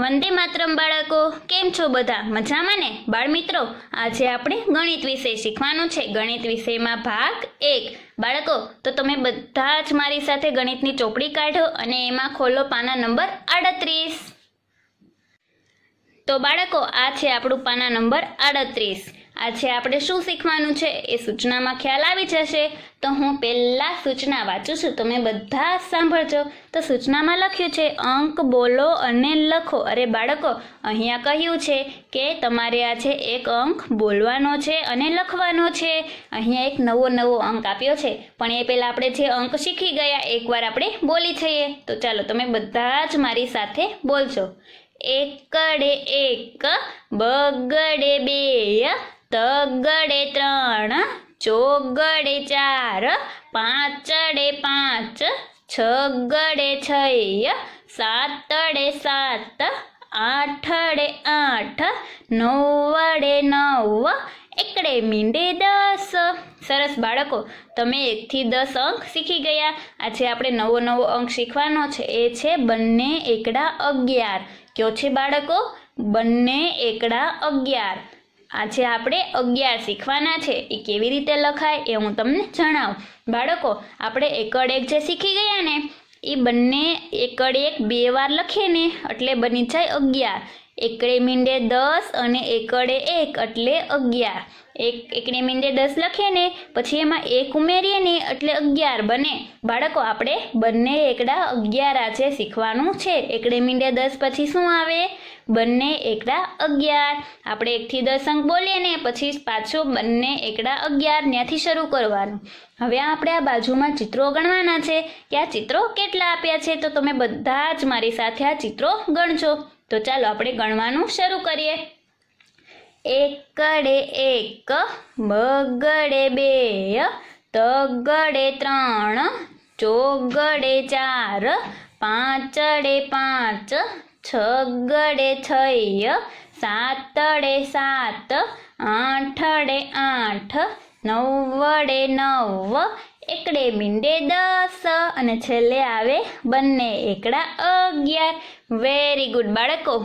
વંદે માતરમ બાળકો કેમ છો બધા મજામાં ને મિત્રો આજે આપણે ગણિત વિષય શીખવાનું છે ગણિત વિષયમાં ભાગ એક બાળકો તો તમે બધા જ મારી સાથે ગણિતની ચોપડી કાઢો અને એમાં ખોલો પાના નંબર આડત્રીસ તો બાળકો આ છે આપણું પાના નંબર આડત્રીસ આજે આપણે શું શીખવાનું છે એ સૂચનામાં ખ્યાલ આવી જશે તો હું પહેલાં સૂચના વાંચું છું તમે બધા સાંભળજો તો સૂચનામાં લખ્યું છે અંક બોલો અને લખો અરે બાળકો અહીંયા કહ્યું છે કે તમારે આજે એક અંક બોલવાનો છે અને લખવાનો છે અહીંયા એક નવો નવો અંક આપ્યો છે પણ એ પહેલાં આપણે જે અંક શીખી ગયા એકવાર આપણે બોલી જઈએ તો ચાલો તમે બધા જ મારી સાથે બોલજો એકડે એક બગડે બે તગડે ત્રણ ચોગડે ચાર પાંચડે પાંચ છગડે છય સાતડે સાત આઠડે આઠ નવડે નવ એકડે મીંડે દસ સરસ બાળકો તમે એકથી દસ અંક શીખી ગયા આજે આપણે નવો નવો અંક શીખવાનો છે એ છે બંને એકડા અગિયાર કયો છે બાળકો બંને એકડા અગિયાર આજે આપણે અગિયાર શીખવાના છે એ કેવી રીતે લખાય એ હું તમને જણાવું બાળકો આપણે એકડ એક જે શીખી ગયા ને એ બંને એકડ એક બે વાર લખીએ ને એટલે બની જાય અગિયાર એકડે મીંડે દસ અને એકડે એક એટલે અગિયાર એક એકને મીંડે દસ લખીએ ને પછી એમાં એક ઉમેરીએ ને એટલે અગિયાર બને બાળકો આપણે બંને એકડા અગિયાર છે શીખવાનું છે એકડે મીંડે દસ પછી શું આવે બંને એકડા અગિયાર આપણે એકથી દસ અંક બોલીએ ને પછી પાછો બંને એકડા અગિયાર ત્યાંથી શરૂ કરવાનું હવે આપણે આ બાજુમાં ચિત્રો ગણવાના છે કે આ ચિત્રો કેટલા આપ્યા છે તો તમે બધા જ મારી સાથે આ ચિત્રો ગણજો તો ચાલો આપણે ગણવાનું શરૂ કરીએ એકડે એક બગડે બે તગડે ત્રણ ચોગડે ચાર પાંચડે પાંચ છગડે છય સાતડે સાત આઠડે આઠ નવડે નવ એકડે મીંડે દસ અને છેલ્લે આવે બંને એકડા અગિયાર વેરી ગુડ બાળકો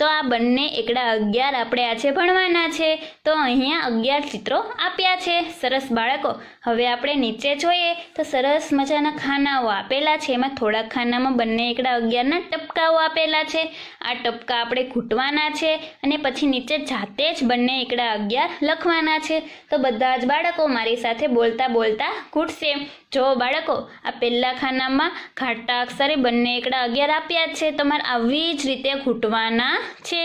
તો આ બંને એકડા અગિયાર આપણે આજે ભણવાના છે તો અહીંયા અગિયાર ચિત્રો આપ્યા છે સરસ બાળકો હવે આપણે નીચે જોઈએ તો સરસ મજાના ખાનાઓ આપેલા છે એમાં થોડાક ખાનામાં બંને એકડા અગિયારના ટપકાઓ આપેલા છે આ ટપકા આપણે ઘૂંટવાના છે અને પછી નીચે જાતે જ બંને એકડા અગિયાર લખવાના છે તો બધા જ બાળકો મારી સાથે બોલતા બોલતા ઘૂંટશે જો બાળકો આ પહેલા ખાનામાં ઘાટા અક્ષરે બંને એકડા અગિયાર આપ્યા છે તમારે આવી જ રીતે ઘૂંટવાના છે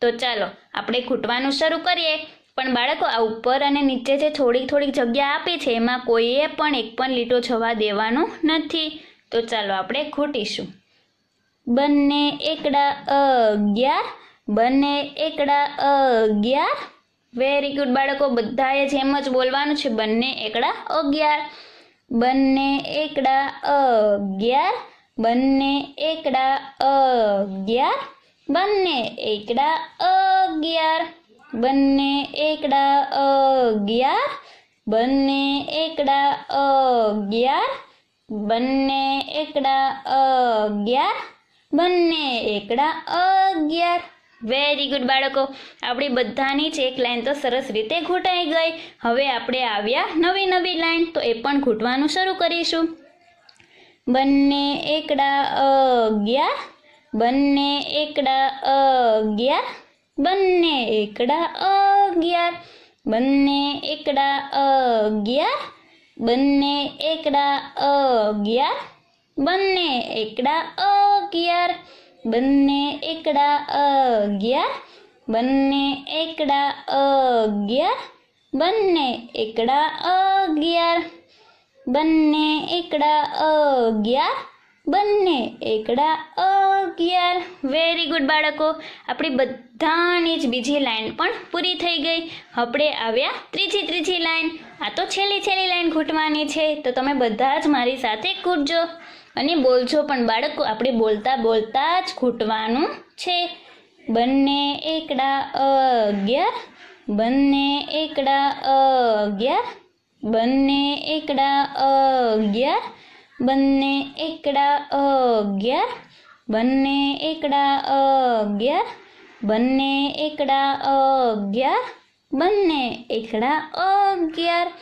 તો ચાલો આપણે ખૂટવાનું શરૂ કરીએ પણ બાળકો આ ઉપર અને નીચે જે થોડીક થોડીક જગ્યા આપી છે એમાં કોઈએ પણ એક પણ લીટો છવા દેવાનું નથી તો ચાલો આપણે ખૂટીશું બંને એકડા અગિયાર બંને એકડા અગિયાર વેરી ગુડ બાળકો બધાએ જેમ જ બોલવાનું છે બંને એકડા અગિયાર બંને એકડા અગિયાર બંને એકડા અગિયાર બંને એકડા અગિયાર બંને એકડા અગિયાર બંને એકડા અગિયાર બંને એકડા અગિયાર બંને એકડા અગિયાર વેરી ગુડ બાળકો આપણી બધાની જ એક લાઈન તો સરસ રીતે ઘૂંટાઈ ગઈ હવે આપણે આવ્યા નવી નવી લાઈન તો એ પણ ઘૂંટવાનું શરૂ કરીશું બંને એકડા અગિયાર बन्ने एकड़ा अग्यार बन्ने एकड़ा अग्यार बन्ने एकड़ा अग्यार बन्ने एकड़ा अग्यार बन्ने एकड़ा अग्यार बन्ने एकड़ा अग्यार बन्ने एकड़ा अग्यार बन्ने एकड़ा अग्यार बन्ने एकड़ा अग्यार બંને એકડા અગિયાર વેરી ગુડ બાળકો આપણી બધાની જ બીજી લાઈન પણ પૂરી થઈ ગઈ આપણે આવ્યા ત્રીજી ત્રીજી લાઈન આ તો છેલ્લી છેલ્લી લાઈન ઘૂંટવાની છે તો તમે બધા જ મારી સાથે કૂટજો અને બોલજો પણ બાળકો આપણે બોલતા બોલતા જ ઘૂંટવાનું છે બંને એકડા અગિયાર બંને એકડા અગિયાર બંને એકડા અગિયાર બંને એકડા અગિયાર બંને એકડા અગિયાર બંને એકડા અગિયાર બંને એકડા અગિયાર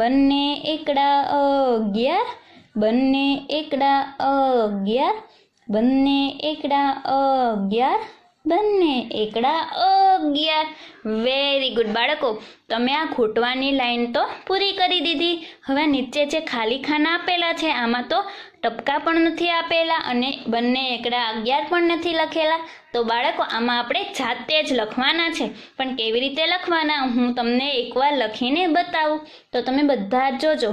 બંને એકડા અગિયાર બંને એકડા અગિયાર બંને એકડા અગિયાર બંને એકડા અગિયાર વેરી ગુડ બાળકો તમે આ ખૂટવાની લાઈન તો પૂરી કરી દીધી હવે નીચે જે ખાલી ખાના આપેલા છે આમાં તો ટપકા પણ નથી આપેલા અને બંને એકડા અગિયાર પણ નથી લખેલા તો બાળકો આમાં આપણે જાતે જ લખવાના છે પણ કેવી રીતે લખવાના હું તમને એકવાર લખીને બતાવું તો તમે બધા જ જોજો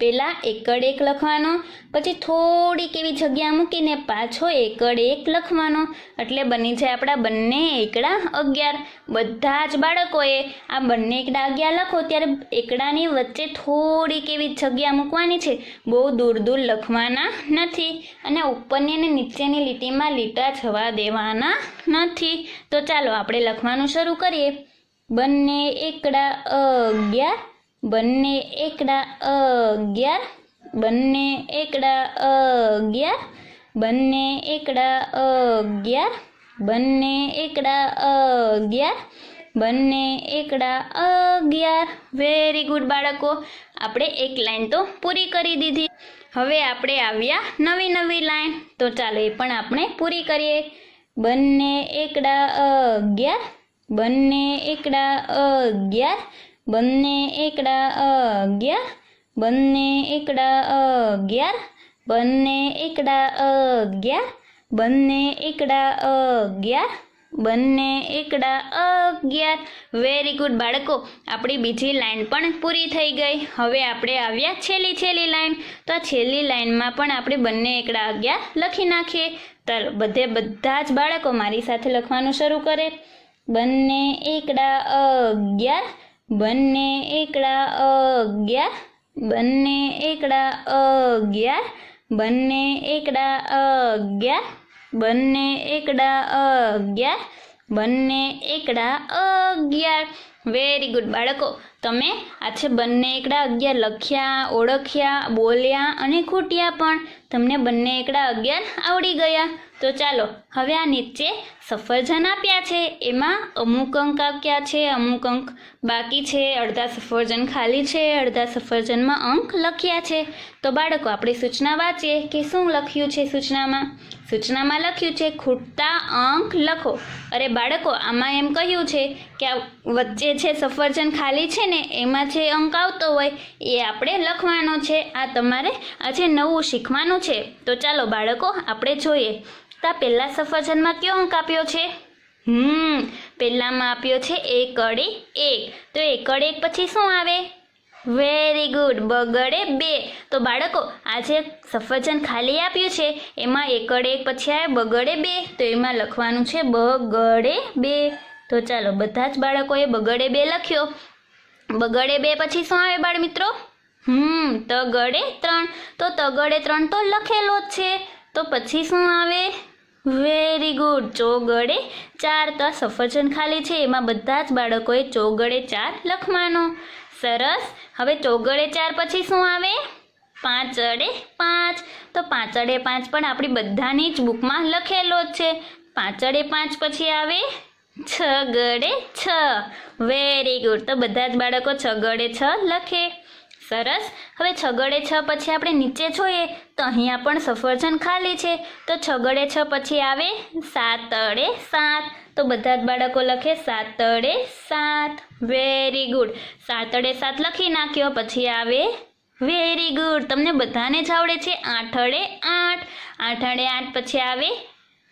પહેલાં એકડ એક લખવાનો પછી થોડીક એવી જગ્યા મૂકીને પાછો એકડ એક લખવાનો એટલે બની જાય આપણા બંને એકડા અગિયાર બધા જ બાળકોએ આ બંને એકડા અગિયાર લખો ત્યારે એકડાની વચ્ચે થોડીક એવી જગ્યા મૂકવાની છે બહુ દૂર દૂર લખવાના નથી અને ઉપરની અને નીચેની લીટીમાં લીટા જવા દેવાના નથી તો ચાલો આપણે લખવાનું શરૂ કરીએ બંને એકડા અગિયાર બંને એકડા અગિયાર બંને એકડા અગિયાર બંને એકડા અગિયાર બંને એકડા અગિયાર બંને એકડા અગિયાર વેરી ગુડ બાળકો આપણે એક લાઈન તો પૂરી કરી દીધી હવે આપણે આવ્યા નવી નવી લાઈન તો ચાલો એ પણ આપણે પૂરી કરીએ બંને એકડા અગિયાર બંને એકડા અગિયાર બંને એકડા અગિયાર બંને એકડા અગિયાર બંને એકડા અગિયાર બંને એકડા અગિયાર બંને એકડા અગિયાર વેરી ગુડ બાળકો આપણી બીજી લાઈન પણ પૂરી થઈ ગઈ હવે આપણે આવ્યા છેલ્લી છેલ્લી લાઈન તો આ છેલ્લી લાઈનમાં પણ આપણે બંને એકડા અગિયાર લખી નાખીએ ચાલો બધે બધા જ બાળકો મારી સાથે લખવાનું શરૂ કરે બંને એકડા અગિયાર બંને એકડા અગિયાર બંને એકડા અગિયાર બંને એકડા અગિયાર બંને એકડા અગિયાર બંને એકડા અગિયાર વેરી ગુડ બાળકો તમે આ છે બંને એકડા અગિયાર લખ્યા ઓળખ્યા બોલ્યા અને ખૂટ્યા પણ તમને બંને એકડા અગિયાર આવડી ગયા તો ચાલો હવે આ નીચે સફરજન આપ્યા છે એમાં અમુક અંક આપ્યા છે અમુક અંક બાકી છે અડધા સફરજન ખાલી છે અડધા સફરજનમાં અંક લખ્યા છે તો બાળકો આપણે સૂચના વાંચીએ કે શું લખ્યું છે સૂચનામાં સૂચનામાં લખ્યું છે ખૂટતા અંક લખો અરે બાળકો આમાં એમ કહ્યું છે કે આ વચ્ચે છે સફરજન ખાલી છે ને એમાં જે અંક આવતો હોય એ આપણે લખવાનો છે આ તમારે આજે નવું શીખવાનું છે તો ચાલો બાળકો આપણે જોઈએ આપતા પહેલા સફરજનમાં કયો અંક આપ્યો છે હમ પહેલામાં આપ્યો છે એક એકડે એક તો એકડે એક પછી શું આવે વેરી ગુડ બગડે બે તો બાળકો આજે સફરજન ખાલી આપ્યું છે એમાં એકડે એક પછી આવે બગડે બે તો એમાં લખવાનું છે બગડે બે તો ચાલો બધા જ બાળકોએ બગડે બે લખ્યો બગડે બે પછી શું આવે બાળ મિત્રો હમ તગડે ત્રણ તો તગડે ત્રણ તો લખેલો જ છે તો પછી શું આવે વેરી ગુડ ચોગડે ચાર તો સફરજન ખાલી છે એમાં બધા જ બાળકોએ ચોગડે ચાર લખવાનો સરસ હવે ચોગડે ચાર પછી શું આવે પાંચ અડે પાંચ તો પાંચ અડે પાંચ પણ આપણી બધાની જ બુકમાં લખેલો જ છે પાંચડે પાંચ પછી આવે છ ગળે છ વેરી ગુડ તો બધા જ બાળકો છ ગળે છ લખે સરસ હવે છગડે છ પછી આપણે નીચે જોઈએ તો અહીંયા પણ સફરજન ખાલી છે તો છગડે છ પછી આવે સાત અડે સાત તો બધા જ બાળકો લખે સાત અડે સાત વેરી ગુડ સાત અડે સાત લખી નાખ્યો પછી આવે વેરી ગુડ તમને બધાને જ આવડે છે આઠ અડે આઠ આઠ અડે આઠ પછી આવે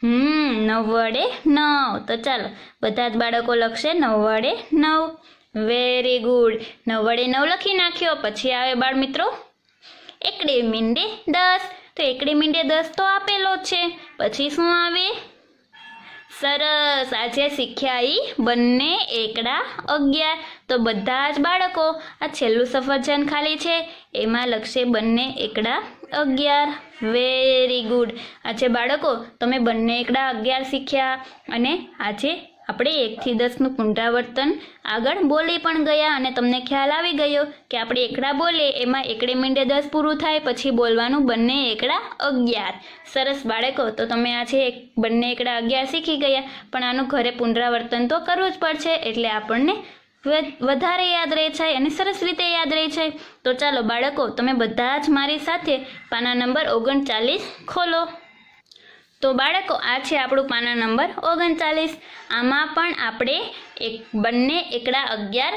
હમ નવ વડે નવ તો ચાલો બધા જ બાળકો લખશે નવ વડે નવ વેરી ગુડ નવડે નવ લખી નાખ્યો પછી આવે બાળ મિત્રો એકડે મીંડે દસ તો એકડે મીંડે દસ તો આપેલો છે પછી શું આવે સરસ આજે શીખ્યા એ બંને એકડા અગિયાર તો બધા જ બાળકો આ છેલ્લું સફરજન ખાલી છે એમાં લખશે બંને એકડા અગિયાર વેરી ગુડ આજે બાળકો તમે બંને એકડા અગિયાર શીખ્યા અને આજે આપણે એકથી દસનું પુનરાવર્તન આગળ બોલી પણ ગયા અને તમને ખ્યાલ આવી ગયો કે આપણે એકડા બોલીએ એમાં એકડે મિનિટે દસ પૂરું થાય પછી બોલવાનું બંને એકડા અગિયાર સરસ બાળકો તો તમે આજે એક બંને એકડા અગિયાર શીખી ગયા પણ આનું ઘરે પુનરાવર્તન તો કરવું જ પડશે એટલે આપણને વધારે યાદ રહે છે અને સરસ રીતે યાદ રહે છે તો ચાલો બાળકો તમે બધા જ મારી સાથે પાના નંબર ઓગણચાલીસ ખોલો તો બાળકો આ છે આપણું પાના નંબર ઓગણચાલીસ આમાં પણ આપણે એક બંને એકડા અગિયાર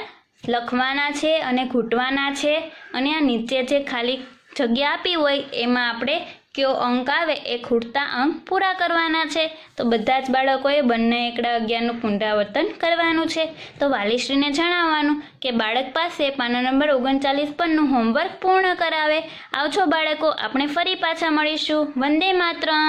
લખવાના છે અને ઘૂંટવાના છે અને આ નીચે જે ખાલી જગ્યા આપી હોય એમાં આપણે કયો અંક આવે એ ખૂટતા અંક પૂરા કરવાના છે તો બધા જ બાળકોએ બંને એકડા અગિયારનું પુનરાવર્તન કરવાનું છે તો વાલીશ્રીને જણાવવાનું કે બાળક પાસે પાના નંબર ઓગણચાલીસ પરનું હોમવર્ક પૂર્ણ કરાવે આવજો બાળકો આપણે ફરી પાછા મળીશું વંદે માતરમ